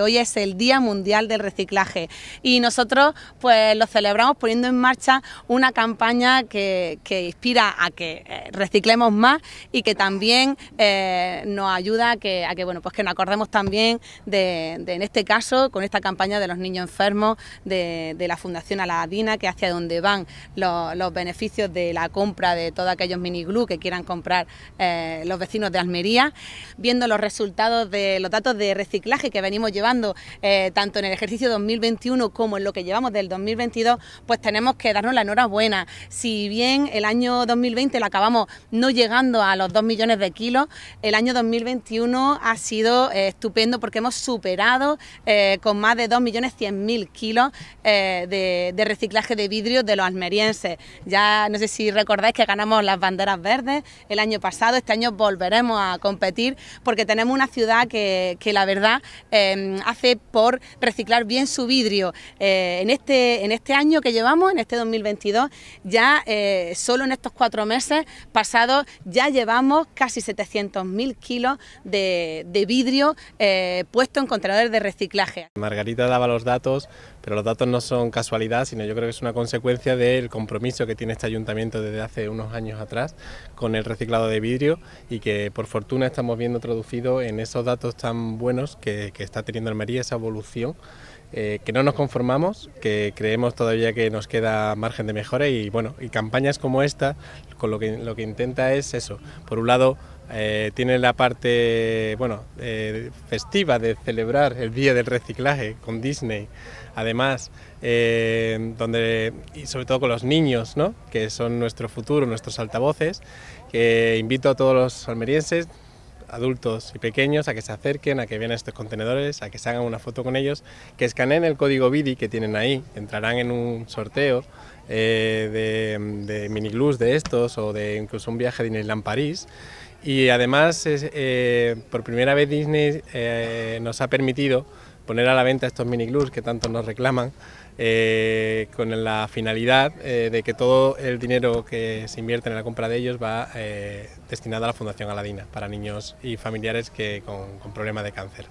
Hoy es el Día Mundial del Reciclaje y nosotros pues lo celebramos poniendo en marcha una campaña que, inspira a que eh, reciclemos más y que también eh, nos ayuda a que, a bueno pues que nos acordemos también de, en este caso con esta campaña de los niños enfermos de, la Fundación Aladina que hacia donde van los, beneficios de la compra de todos aquellos mini glue que quieran comprar eh, los vecinos de Almería viendo los resultados de los datos de reciclaje que venimos llevando eh, tanto en el ejercicio 2021 como en lo que llevamos del 2022, pues tenemos que darnos la enhorabuena. Si bien el año 2020 lo acabamos no llegando a los 2 millones de kilos, el año 2021 ha sido eh, estupendo porque hemos superado eh, con más de 2 millones 100 mil kilos de, reciclaje de vidrio de los almerienses. Ya no sé si recordáis que ganamos las banderas verdes el año pasado, este año volveremos a competir porque tenemos una ciudad que, la verdad em, hace por reciclar bien su vidrio. Eh, en, este, en este año que llevamos, en este 2022, ya eh, solo en estos cuatro meses pasados ya llevamos casi 700.000 kilos de, vidrio eh, puesto en contenedores de reciclaje. Margarita daba los datos pero los datos no son casualidad, sino yo creo que es una consecuencia del compromiso que tiene este ayuntamiento desde hace unos años atrás con el reciclado de vidrio y que por fortuna estamos viendo traducido en esos datos tan buenos que, está teniendo Almería, esa evolución. Eh, que no nos conformamos, que creemos todavía que nos queda margen de mejora y bueno, y campañas como esta, con lo que lo que intenta es eso, por un lado eh, tiene la parte bueno, eh, festiva de celebrar el Día del Reciclaje con Disney, además, eh, donde, y sobre todo con los niños, que son nuestro futuro, nuestros altavoces, que invito a todos los almerienses, adultos y pequeños a que se acerquen, a que vean estos contenedores, a que se hagan una foto con ellos, que escaneen el código BIDI que tienen ahí, entrarán en un sorteo eh, de, mini miniglues de estos o de incluso un viaje de Disneyland París. Y además, eh, por primera vez Disney eh, nos ha permitido poner a la venta estos miniclubs que tanto nos reclaman, eh, con la finalidad eh, de que todo el dinero que se invierte en la compra de ellos va eh, destinado a la Fundación Aladina para niños y familiares con problemas de cáncer.